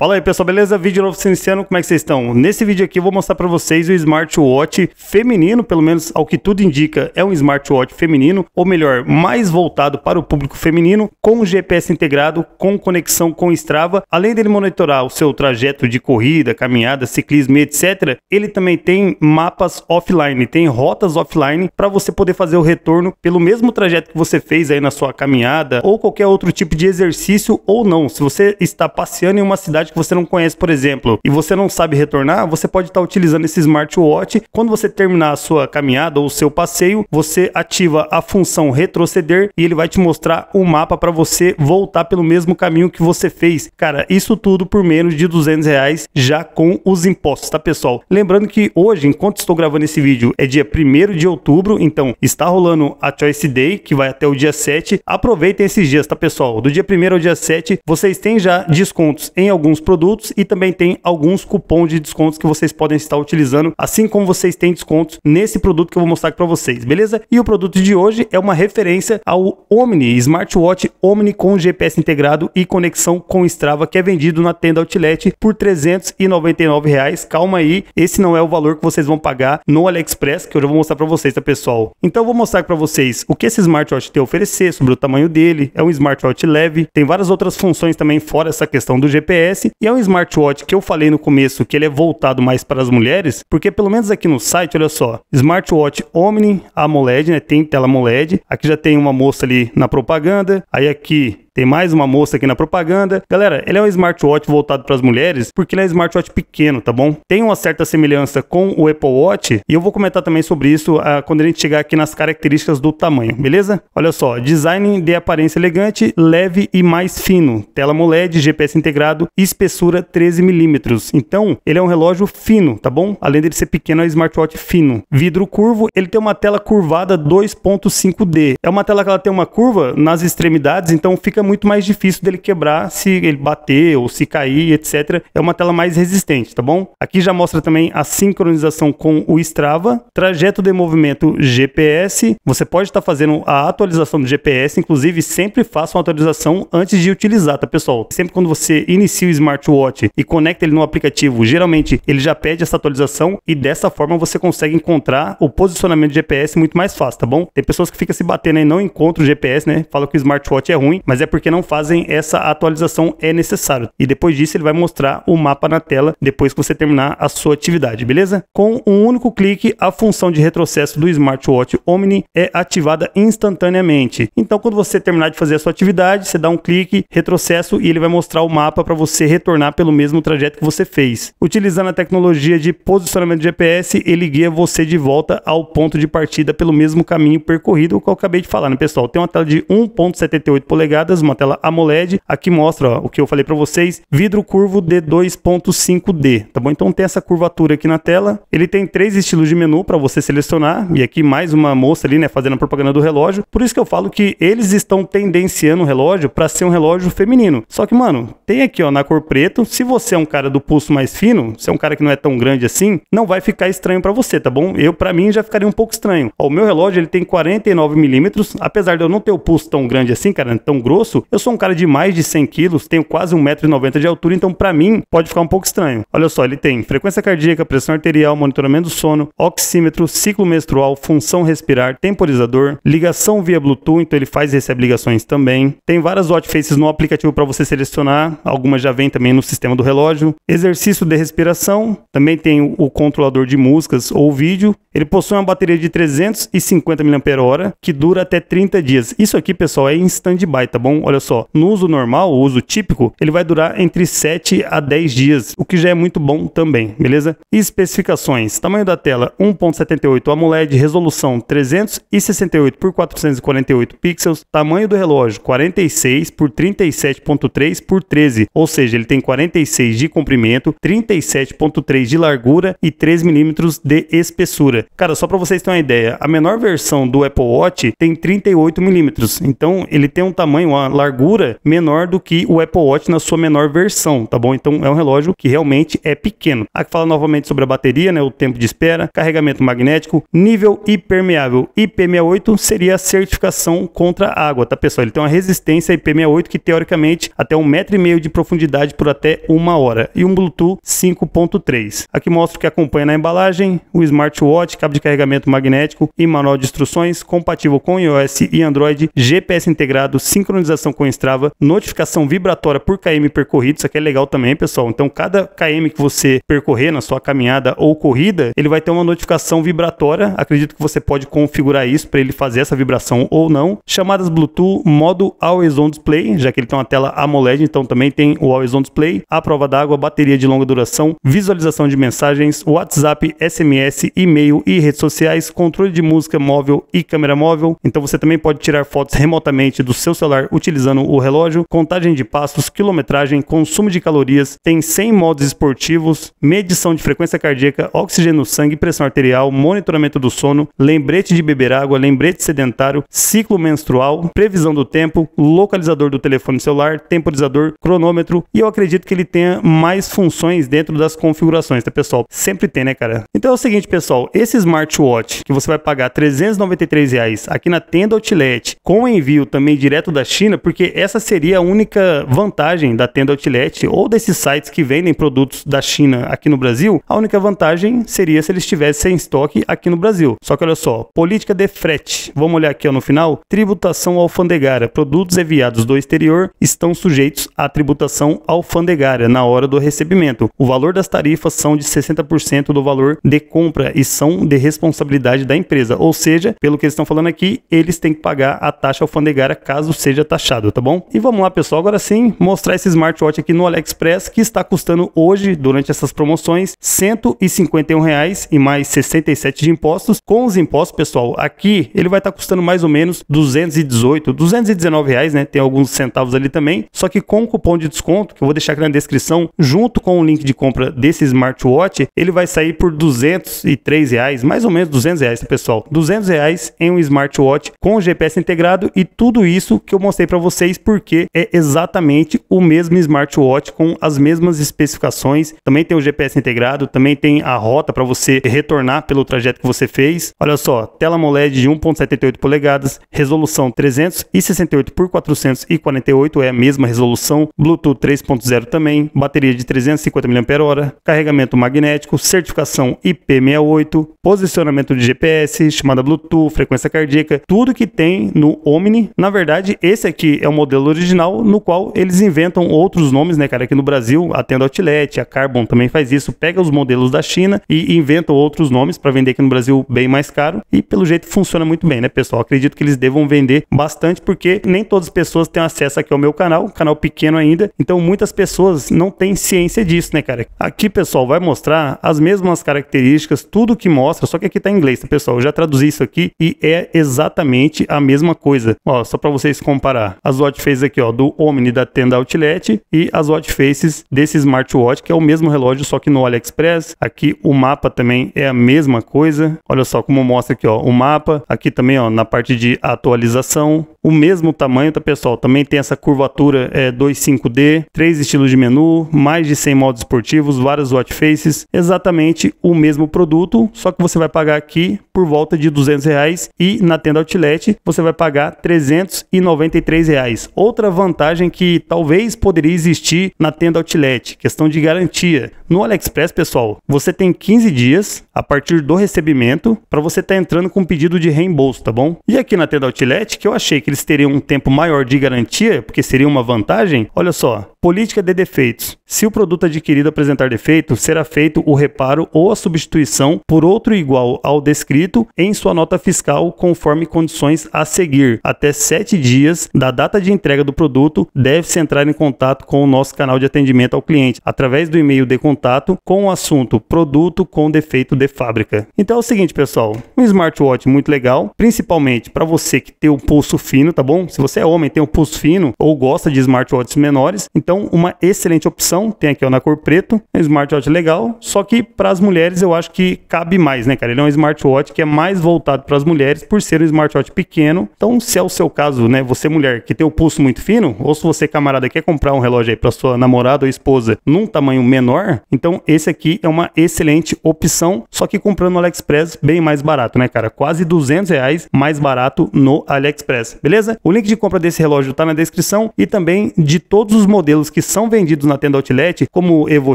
Fala aí pessoal, beleza? Vídeo novo iniciando, como é que vocês estão? Nesse vídeo aqui eu vou mostrar para vocês o smartwatch feminino, pelo menos ao que tudo indica, é um smartwatch feminino, ou melhor, mais voltado para o público feminino, com GPS integrado, com conexão com Strava, além dele monitorar o seu trajeto de corrida, caminhada, ciclismo e etc, ele também tem mapas offline, tem rotas offline para você poder fazer o retorno pelo mesmo trajeto que você fez aí na sua caminhada ou qualquer outro tipo de exercício ou não. Se você está passeando em uma cidade que você não conhece, por exemplo, e você não sabe retornar, você pode estar tá utilizando esse smartwatch. Quando você terminar a sua caminhada ou o seu passeio, você ativa a função retroceder e ele vai te mostrar o um mapa para você voltar pelo mesmo caminho que você fez. Cara, isso tudo por menos de 200 reais já com os impostos, tá pessoal? Lembrando que hoje, enquanto estou gravando esse vídeo, é dia 1 de outubro, então está rolando a Choice Day, que vai até o dia 7. Aproveitem esses dias, tá pessoal? Do dia 1 ao dia 7, vocês têm já descontos em alguns alguns produtos e também tem alguns cupons de descontos que vocês podem estar utilizando, assim como vocês têm descontos nesse produto que eu vou mostrar para vocês, beleza? E o produto de hoje é uma referência ao Omni, smartwatch Omni com GPS integrado e conexão com Strava, que é vendido na tenda Outlet por R$ 399. Reais. Calma aí, esse não é o valor que vocês vão pagar no AliExpress, que eu já vou mostrar para vocês, tá pessoal? Então eu vou mostrar para vocês o que esse smartwatch tem a oferecer, sobre o tamanho dele, é um smartwatch leve, tem várias outras funções também fora essa questão do GPS, e é um smartwatch que eu falei no começo que ele é voltado mais para as mulheres, porque pelo menos aqui no site, olha só, smartwatch Omni AMOLED, né? Tem tela AMOLED. Aqui já tem uma moça ali na propaganda. Aí aqui tem mais uma moça aqui na propaganda. Galera, ele é um smartwatch voltado para as mulheres porque ele é um smartwatch pequeno, tá bom? Tem uma certa semelhança com o Apple Watch e eu vou comentar também sobre isso uh, quando a gente chegar aqui nas características do tamanho, beleza? Olha só, design de aparência elegante, leve e mais fino. Tela AMOLED, GPS integrado, espessura 13 milímetros. Então, ele é um relógio fino, tá bom? Além dele ser pequeno, é um smartwatch fino. Vidro curvo, ele tem uma tela curvada 2.5D. É uma tela que ela tem uma curva nas extremidades, então fica fica é muito mais difícil dele quebrar se ele bater ou se cair, etc. É uma tela mais resistente, tá bom? Aqui já mostra também a sincronização com o Strava, trajeto de movimento GPS. Você pode estar fazendo a atualização do GPS, inclusive sempre faça uma atualização antes de utilizar, tá pessoal? Sempre quando você inicia o smartwatch e conecta ele no aplicativo, geralmente ele já pede essa atualização e dessa forma você consegue encontrar o posicionamento do GPS muito mais fácil, tá bom? Tem pessoas que ficam se batendo e não encontram o GPS, né? Falam que o smartwatch é ruim, mas é porque não fazem essa atualização é necessário. E depois disso ele vai mostrar o mapa na tela depois que você terminar a sua atividade, beleza? Com um único clique, a função de retrocesso do smartwatch Omni é ativada instantaneamente. Então quando você terminar de fazer a sua atividade, você dá um clique, retrocesso e ele vai mostrar o mapa para você retornar pelo mesmo trajeto que você fez. Utilizando a tecnologia de posicionamento GPS, ele guia você de volta ao ponto de partida pelo mesmo caminho percorrido que eu acabei de falar, né, pessoal? Tem uma tela de 1.78 polegadas mesmo, uma tela AMOLED. Aqui mostra ó, o que eu falei para vocês, vidro curvo de 2.5D, tá bom? Então tem essa curvatura aqui na tela. Ele tem três estilos de menu para você selecionar e aqui mais uma moça ali, né, fazendo a propaganda do relógio. Por isso que eu falo que eles estão tendenciando o relógio para ser um relógio feminino. Só que, mano, tem aqui, ó, na cor preto, se você é um cara do pulso mais fino, se é um cara que não é tão grande assim, não vai ficar estranho para você, tá bom? Eu para mim já ficaria um pouco estranho. Ó, o meu relógio, ele tem 49 milímetros, apesar de eu não ter o pulso tão grande assim, cara, tão grosso, eu sou um cara de mais de 100 quilos, tenho quase 1,90m de altura, então para mim pode ficar um pouco estranho. Olha só, ele tem frequência cardíaca, pressão arterial, monitoramento do sono, oxímetro, ciclo menstrual, função respirar, temporizador, ligação via Bluetooth, então ele faz e recebe ligações também. Tem várias watch faces no aplicativo para você selecionar, algumas já vêm também no sistema do relógio. Exercício de respiração, também tem o controlador de músicas ou vídeo. Ele possui uma bateria de 350 mAh que dura até 30 dias. Isso aqui, pessoal, é em stand-by, tá bom? olha só, no uso normal, o uso típico, ele vai durar entre 7 a 10 dias, o que já é muito bom também, beleza? Especificações: tamanho da tela 1.78 AMOLED, resolução 368 por 448 pixels, tamanho do relógio 46 por 37.3 por 13, ou seja, ele tem 46 de comprimento, 37.3 de largura e 3 milímetros de espessura. Cara, só para vocês terem uma ideia, a menor versão do Apple Watch tem 38 milímetros, então ele tem um tamanho, uma largura menor do que o Apple Watch na sua menor versão, tá bom? Então é um relógio que realmente é pequeno. Aqui fala novamente sobre a bateria, né, o tempo de espera, carregamento magnético, nível hipermeável. IP68 seria a certificação contra água, tá pessoal? Ele tem uma resistência IP68 que teoricamente até um metro e meio de profundidade por até uma hora e um Bluetooth 5.3. Aqui mostra o que acompanha na embalagem, o smartwatch, cabo de carregamento magnético e manual de instruções compatível com iOS e Android, GPS integrado, sincronização integração com o Strava, notificação vibratória por KM percorrido, isso aqui é legal também, pessoal. Então, cada KM que você percorrer na sua caminhada ou corrida, ele vai ter uma notificação vibratória. Acredito que você pode configurar isso para ele fazer essa vibração ou não. Chamadas Bluetooth, modo Always On Display, já que ele tem uma tela AMOLED, então também tem o Always On Display, a prova d'água, bateria de longa duração, visualização de mensagens, WhatsApp, SMS, e-mail e redes sociais, controle de música móvel e câmera móvel. Então você também pode tirar fotos remotamente do seu celular utilizando o relógio, contagem de passos, quilometragem, consumo de calorias, tem 100 modos esportivos, medição de frequência cardíaca, oxigênio no sangue, pressão arterial, monitoramento do sono, lembrete de beber água, lembrete sedentário, ciclo menstrual, previsão do tempo, localizador do telefone celular, temporizador, cronômetro e eu acredito que ele tenha mais funções dentro das configurações, tá pessoal? Sempre tem, né, cara? Então é o seguinte, pessoal, esse smartwatch que você vai pagar 393 reais aqui na tenda Outlet com envio também direto da China porque essa seria a única vantagem da tenda outlet ou desses sites que vendem produtos da China aqui no Brasil. A única vantagem seria se eles estivessem em estoque aqui no Brasil. Só que olha só, política de frete. Vamos olhar aqui ó, no final. Tributação alfandegária. Produtos enviados do exterior estão sujeitos à tributação alfandegária na hora do recebimento. O valor das tarifas são de 60% do valor de compra e são de responsabilidade da empresa. Ou seja, pelo que eles estão falando aqui, eles têm que pagar a taxa alfandegária caso seja taxado achado, tá bom? E vamos lá, pessoal, agora sim, mostrar esse smartwatch aqui no AliExpress, que está custando hoje, durante essas promoções, R$ 151 reais e mais 67 de impostos. Com os impostos, pessoal, aqui ele vai estar tá custando mais ou menos 218, 219 reais, né? Tem alguns centavos ali também. Só que com o cupom de desconto, que eu vou deixar aqui na descrição, junto com o link de compra desse smartwatch, ele vai sair por 203 reais, mais ou menos 200 reais, tá, pessoal. 200 reais em um smartwatch com GPS integrado e tudo isso que eu mostrei para vocês porque é exatamente o mesmo smartwatch com as mesmas especificações. Também tem o GPS integrado, também tem a rota para você retornar pelo trajeto que você fez. Olha só, tela AMOLED de 1.78 polegadas, resolução 368 por 448 é a mesma resolução, Bluetooth 3.0 também, bateria de 350 mAh, carregamento magnético, certificação IP68, posicionamento de GPS, chamada Bluetooth, frequência cardíaca, tudo que tem no Omni. Na verdade, esse aqui que é o modelo original, no qual eles inventam outros nomes, né, cara? Aqui no Brasil, a Tenda Outlet, a Carbon também faz isso, pega os modelos da China e inventam outros nomes para vender aqui no Brasil bem mais caro. E pelo jeito funciona muito bem, né, pessoal? Acredito que eles devam vender bastante, porque nem todas as pessoas têm acesso aqui ao meu canal, canal pequeno ainda. Então muitas pessoas não têm ciência disso, né, cara? Aqui, pessoal, vai mostrar as mesmas características, tudo que mostra, só que aqui tá em inglês, tá, pessoal? Eu já traduzi isso aqui e é exatamente a mesma coisa. Ó, só para vocês comparar comparar as watchfaces aqui, ó, do Omni da tenda Outlet e as watchfaces desse smartwatch, que é o mesmo relógio, só que no AliExpress. Aqui o mapa também é a mesma coisa. Olha só como mostra aqui, ó, o mapa. Aqui também, ó, na parte de atualização, o mesmo tamanho, tá, pessoal? Também tem essa curvatura é 2.5D, três estilos de menu, mais de 100 modos esportivos, várias watchfaces exatamente o mesmo produto, só que você vai pagar aqui por volta de 200 reais e na tenda Outlet você vai pagar 393 reais. Outra vantagem que talvez poderia existir na tenda outlet, questão de garantia. No AliExpress, pessoal, você tem 15 dias a partir do recebimento para você estar tá entrando com um pedido de reembolso, tá bom? E aqui na tenda outlet, que eu achei que eles teriam um tempo maior de garantia, porque seria uma vantagem, olha só, Política de defeitos. Se o produto adquirido apresentar defeito, será feito o reparo ou a substituição por outro igual ao descrito em sua nota fiscal, conforme condições a seguir. Até sete dias da data de entrega do produto, deve-se entrar em contato com o nosso canal de atendimento ao cliente através do e-mail de contato com o assunto produto com defeito de fábrica. Então é o seguinte, pessoal, um smartwatch muito legal, principalmente para você que tem o pulso fino, tá bom? Se você é homem, tem o pulso fino ou gosta de smartwatches menores, então então, uma excelente opção. Tem aqui ó, na cor preto, um smartwatch legal, só que para as mulheres eu acho que cabe mais, né, cara? Ele é um smartwatch que é mais voltado para as mulheres por ser um smartwatch pequeno. Então, se é o seu caso, né, você mulher que tem o pulso muito fino, ou se você camarada quer comprar um relógio aí para sua namorada ou esposa num tamanho menor, então esse aqui é uma excelente opção. Só que comprando no AliExpress bem mais barato, né, cara? Quase 200 reais mais barato no AliExpress, beleza? O link de compra desse relógio tá na descrição e também de todos os modelos modelos que são vendidos na tenda Outlet, como Evo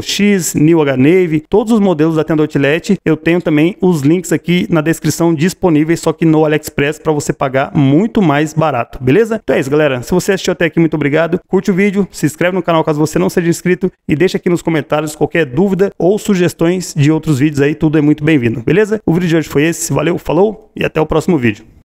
X, New H Navy, todos os modelos da tenda Outlet, eu tenho também os links aqui na descrição disponíveis, só que no AliExpress para você pagar muito mais barato, beleza? Então é isso, galera. Se você assistiu até aqui, muito obrigado. Curte o vídeo, se inscreve no canal caso você não seja inscrito e deixa aqui nos comentários qualquer dúvida ou sugestões de outros vídeos aí, tudo é muito bem-vindo, beleza? O vídeo de hoje foi esse, valeu, falou e até o próximo vídeo.